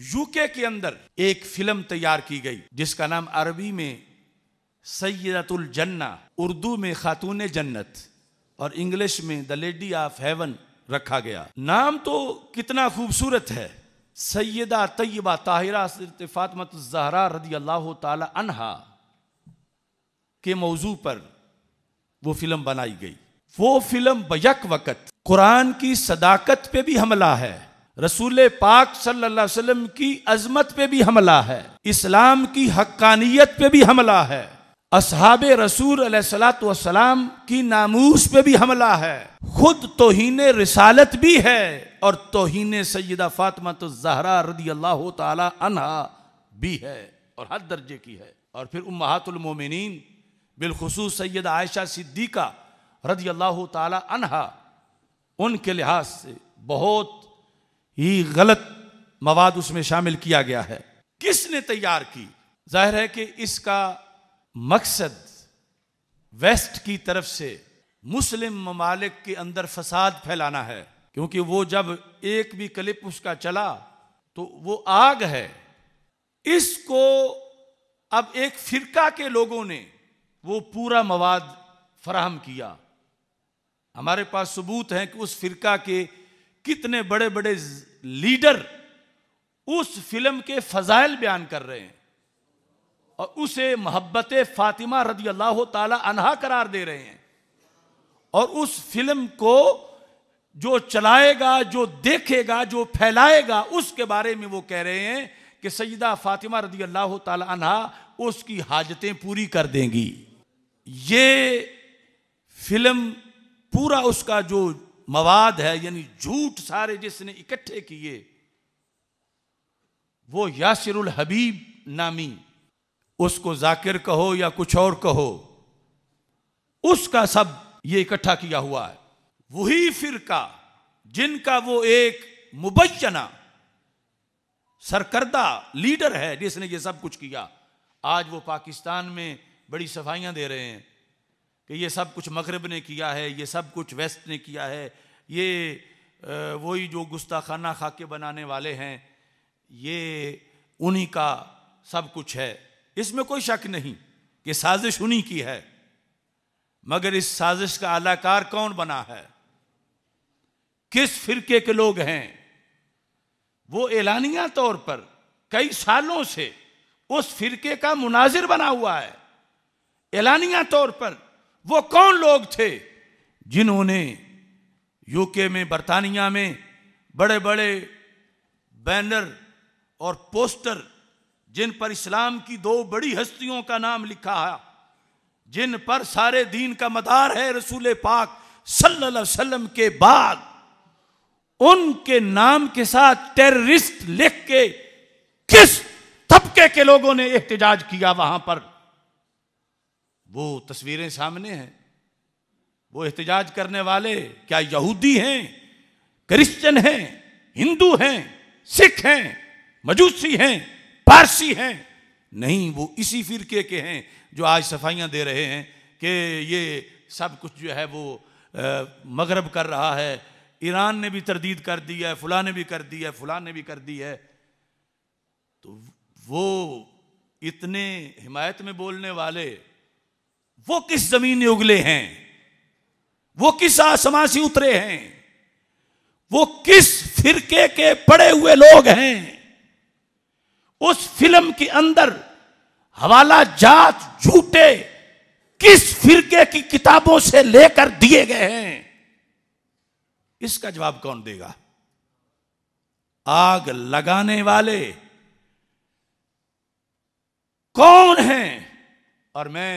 UK के अंदर एक फिल्म तैयार की गई जिसका नाम अरबी में सैदतुल जन्ना उर्दू में खातून जन्नत और इंग्लिश में द लेडी ऑफ हेवन रखा गया नाम तो कितना खूबसूरत है सैदा तयबा ताहिरा फातमत जहरा रदी अल्लाह तहा के मौजू पर वो फिल्म बनाई गई वो फिल्म बयक वक़्त कुरान की सदाकत पे भी हमला है रसूल पाक सल्लल्लाहु अलैहि वसल्लम की अजमत पे भी हमला है इस्लाम की हक्कानियत पे भी हमला है असहाब रसूल सलाम की नामूस पे भी हमला है खुद तोहीन रिसालत भी है और तोहन सैदा फातमा तो जहरा रदी अल्लाह तहा भी है और हर दर्जे की है और फिर उम्मातुलमोमिन बिलखसूस सैद आयशा सिद्दीका रदी अल्लाह तहा उनके लिहाज से बहुत ही गलत मवाद उसमें शामिल किया गया है किसने तैयार की जाहिर है कि इसका मकसद वेस्ट की तरफ से मुस्लिम ममालिक के अंदर फसाद फैलाना है क्योंकि वो जब एक भी क्लिप उसका चला तो वो आग है इसको अब एक फिरका के लोगों ने वो पूरा मवाद फराहम किया हमारे पास सबूत हैं कि उस फिरका के कितने बड़े बड़े लीडर उस फिल्म के फजाइल बयान कर रहे हैं और उसे मोहब्बत फातिमा रदी अल्लाह तहा करार दे रहे हैं और उस फिल्म को जो चलाएगा जो देखेगा जो फैलाएगा उसके बारे में वो कह रहे हैं कि सईदा फातिमा रदी अल्लाह तहा उसकी हाजतें पूरी कर देंगी ये फिल्म पूरा उसका जो मवाद है यानी झूठ सारे जिसने इकट्ठे किए वो यासिरुल हबीब नामी उसको जाकिर कहो या कुछ और कहो उसका सब ये इकट्ठा किया हुआ है वही फिरका जिनका वो एक मुबैना सरकर्दा लीडर है जिसने ये सब कुछ किया आज वो पाकिस्तान में बड़ी सफाइयां दे रहे हैं कि ये सब कुछ मगरब ने किया है ये सब कुछ वेस्ट ने किया है ये वही जो गुस्ताखाना खा के बनाने वाले हैं ये उन्हीं का सब कुछ है इसमें कोई शक नहीं कि साजिश उन्हीं की है मगर इस साजिश का आलाकार कौन बना है किस फिरके के लोग हैं वो ऐलानिया तौर पर कई सालों से उस फिरके का मुनाजिर बना हुआ है ऐलानिया तौर पर वो कौन लोग थे जिन्होंने यूके में बर्तानिया में बड़े बड़े बैनर और पोस्टर जिन पर इस्लाम की दो बड़ी हस्तियों का नाम लिखा है जिन पर सारे दीन का मदार है रसूल पाक सल्लल्लाहु अलैहि वसल्लम के बाद उनके नाम के साथ टेररिस्ट लिख के किस तबके के लोगों ने एहतजाज किया वहां पर वो तस्वीरें सामने हैं वो एहतजाज करने वाले क्या यहूदी हैं क्रिश्चियन हैं हिंदू हैं सिख हैं मजूसी हैं पारसी हैं नहीं वो इसी फिरके के हैं जो आज सफाइयां दे रहे हैं कि ये सब कुछ जो है वो मगरब कर रहा है ईरान ने भी तरदीद कर दी है फुला ने भी कर दी है फुला ने भी कर दी है तो वो इतने हिमायत में बोलने वाले वो किस जमीन में उगले हैं वो किस आसमां से उतरे हैं वो किस फिरके के पड़े हुए लोग हैं उस फिल्म के अंदर हवाला जात झूठे किस फिरके की किताबों से लेकर दिए गए हैं इसका जवाब कौन देगा आग लगाने वाले कौन हैं और मैं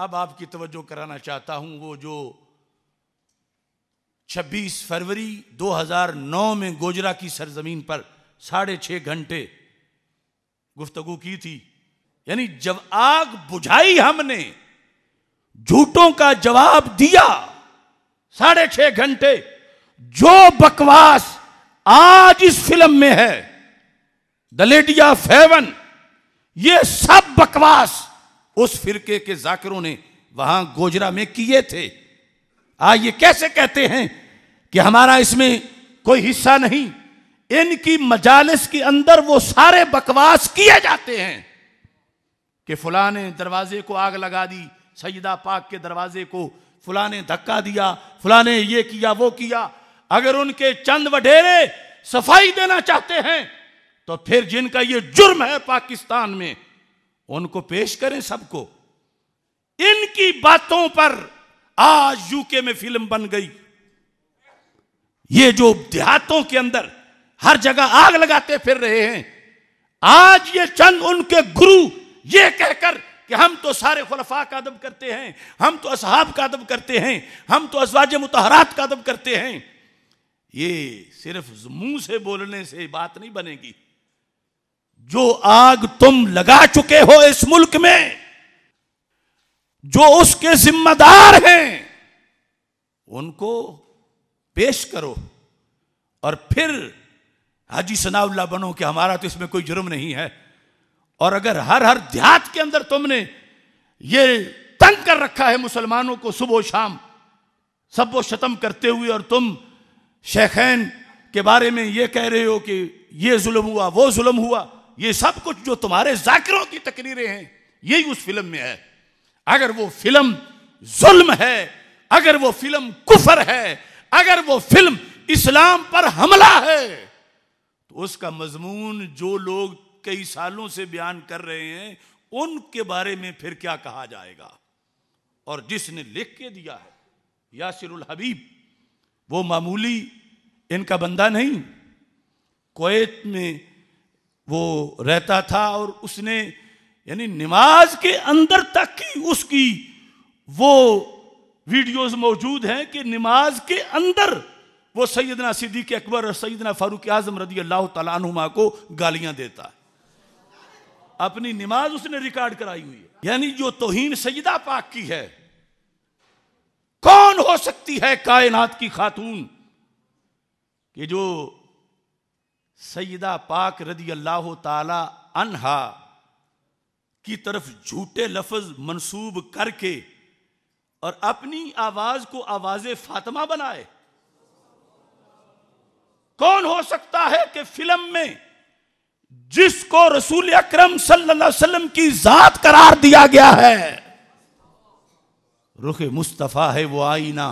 अब आपकी तवज्जो कराना चाहता हूं वो जो 26 फरवरी 2009 में गोजरा की सरजमीन पर साढ़े छह घंटे गुफ्तगु की थी यानी जब आग बुझाई हमने झूठों का जवाब दिया साढ़े छह घंटे जो बकवास आज इस फिल्म में है द लेडी ऑफ हेवन ये सब बकवास उस फिरके के जाकरों ने वहां गोजरा में किए थे आज ये कैसे कहते हैं कि हमारा इसमें कोई हिस्सा नहीं इनकी मजालिस के अंदर वो सारे बकवास किए जाते हैं कि फुला दरवाजे को आग लगा दी सईदा पाक के दरवाजे को फुला ने धक्का दिया फुला ने ये किया वो किया अगर उनके चंद वढेरे सफाई देना चाहते हैं तो फिर जिनका ये जुर्म है पाकिस्तान में उनको पेश करें सबको इनकी बातों पर आज यूके में फिल्म बन गई ये जो देहातों के अंदर हर जगह आग लगाते फिर रहे हैं आज ये चंद उनके गुरु ये कहकर कि हम तो सारे खुलफा का अदब करते हैं हम तो असहाब का अदब करते हैं हम तो असवाज मुतहरात का अदब करते हैं ये सिर्फ मुंह से बोलने से बात नहीं बनेगी जो आग तुम लगा चुके हो इस मुल्क में जो उसके जिम्मेदार हैं उनको पेश करो और फिर हाजी सनाउल्ला बनो कि हमारा तो इसमें कोई जुर्म नहीं है और अगर हर हर देहात के अंदर तुमने ये तंग कर रखा है मुसलमानों को सुबह शाम सब वो शतम करते हुए और तुम शेखैन के बारे में ये कह रहे हो कि ये जुल्म हुआ वो जुल्म हुआ ये सब कुछ जो तुम्हारे जाकिरों की तकरीरें हैं यही उस फिल्म में है अगर वो फिल्म जुल्म है अगर वो फिल्म कुफर है अगर वो फिल्म इस्लाम पर हमला है तो उसका मजमून जो लोग कई सालों से बयान कर रहे हैं उनके बारे में फिर क्या कहा जाएगा और जिसने लिख के दिया है यासिरुल हबीब वो मामूली इनका बंदा नहीं कोत में वो रहता था और उसने यानी नमाज के अंदर तक की उसकी वो वीडियोस मौजूद हैं कि नमाज के अंदर वो सैदना सिद्दीक अकबर और सैदना फारूक आजम रदी अल्लाह तला को गालियां देता है अपनी नमाज उसने रिकॉर्ड कराई हुई है यानी जो तोहन सईदा पाक की है कौन हो सकती है कायनात की खातून कि जो सईदा पाक रदी अल्लाह ताला अनहा की तरफ झूठे लफज मंसूब करके और अपनी आवाज को आवाज फातिमा बनाए कौन हो सकता है कि फिल्म में जिसको रसूल अक्रम सल्लाम की जात करार दिया गया है रुख मुस्तफ़ा है वो आईना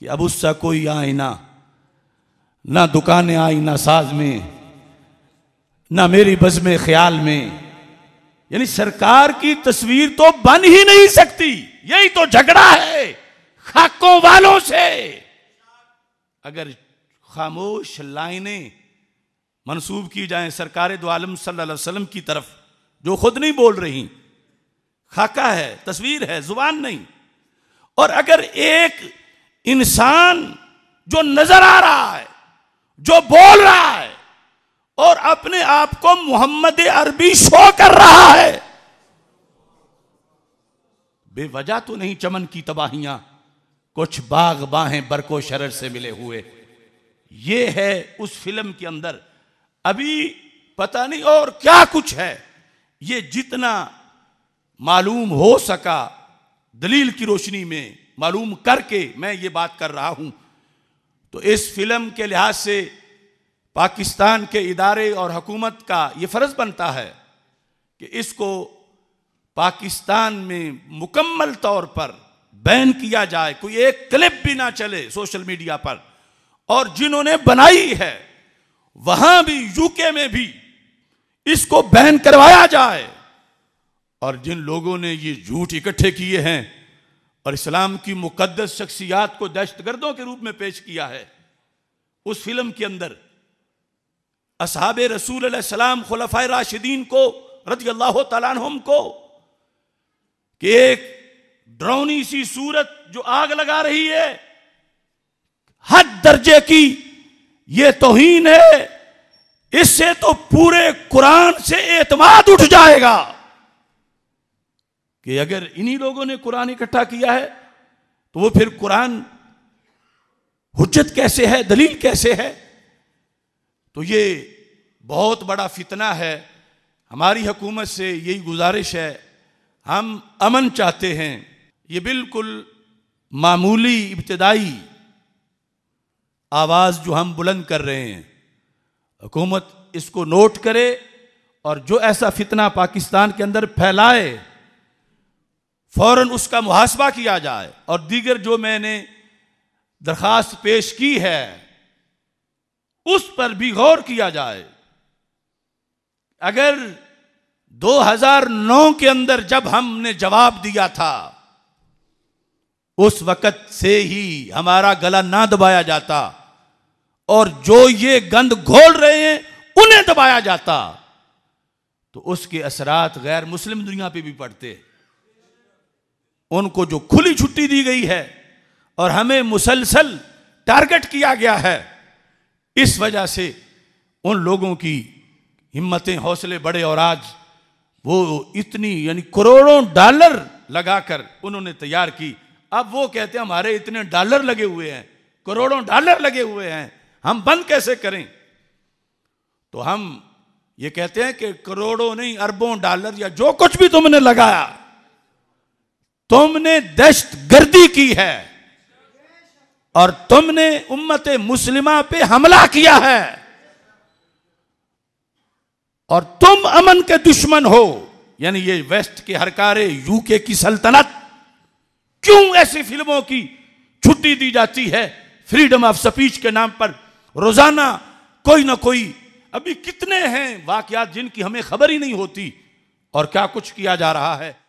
कि अब उसका कोई आईना ना दुकानें आई ना साज में ना मेरी बस में ख्याल में यानी सरकार की तस्वीर तो बन ही नहीं सकती यही तो झगड़ा है खाकों वालों से अगर खामोश लाइनें मनसूब की जाए सरकार दो आलम सल्लल्लाहु अलैहि वसल्लम की तरफ जो खुद नहीं बोल रही खाका है तस्वीर है जुबान नहीं और अगर एक इंसान जो नजर आ रहा है जो बोल रहा है और अपने आप को मोहम्मद अरबी शो कर रहा है बेवजह तो नहीं चमन की तबाहियां कुछ बाग बाहें बरको शरर से मिले हुए ये है उस फिल्म के अंदर अभी पता नहीं और क्या कुछ है ये जितना मालूम हो सका दलील की रोशनी में मालूम करके मैं ये बात कर रहा हूं तो इस फिल्म के लिहाज से पाकिस्तान के इदारे और हकूमत का ये फ़र्ज़ बनता है कि इसको पाकिस्तान में मुकम्मल तौर पर बैन किया जाए कोई एक क्लिप भी ना चले सोशल मीडिया पर और जिन्होंने बनाई है वहां भी यूके में भी इसको बैन करवाया जाए और जिन लोगों ने ये झूठ इकट्ठे किए हैं और इस्लाम की मुकदस शख्सियात को दहशतगर्दों के रूप में पेश किया है उस फिल्म के अंदर असहाब रसूल सलाम राशिदीन को रजी अल्लाह को कि एक ड्रोनी सी सूरत जो आग लगा रही है हद दर्जे की यह तोहन है इससे तो पूरे कुरान से एतमाद उठ जाएगा कि अगर इन्हीं लोगों ने कुरान इकट्ठा किया है तो वो फिर कुरान हुज्जत कैसे है दलील कैसे है तो ये बहुत बड़ा फितना है हमारी हुकूमत से यही गुजारिश है हम अमन चाहते हैं ये बिल्कुल मामूली इब्तदाई आवाज़ जो हम बुलंद कर रहे हैं हुकूमत इसको नोट करे और जो ऐसा फितना पाकिस्तान के अंदर फैलाए फौरन उसका मुहासबा किया जाए और दीगर जो मैंने दरख्वास्त पेश की है उस पर भी गौर किया जाए अगर 2009 के अंदर जब हमने जवाब दिया था उस वक़्त से ही हमारा गला ना दबाया जाता और जो ये गंद घोल रहे हैं उन्हें दबाया जाता तो उसके असरात गैर मुस्लिम दुनिया पे भी पड़ते हैं उनको जो खुली छुट्टी दी गई है और हमें मुसलसल टारगेट किया गया है इस वजह से उन लोगों की हिम्मतें हौसले बड़े और आज वो इतनी यानी करोड़ों डॉलर लगाकर उन्होंने तैयार की अब वो कहते हैं हमारे इतने डॉलर लगे हुए हैं करोड़ों डॉलर लगे हुए हैं हम बंद कैसे करें तो हम ये कहते हैं कि करोड़ों नहीं अरबों डॉलर या जो कुछ भी तुमने लगाया तुमने दहशत गर्दी की है और तुमने उम्मत मुस्लिमा पे हमला किया है और तुम अमन के दुश्मन हो यानी ये वेस्ट के हरकारे यूके की सल्तनत क्यों ऐसी फिल्मों की छुट्टी दी जाती है फ्रीडम ऑफ स्पीच के नाम पर रोजाना कोई ना कोई अभी कितने हैं वाकयात जिनकी हमें खबर ही नहीं होती और क्या कुछ किया जा रहा है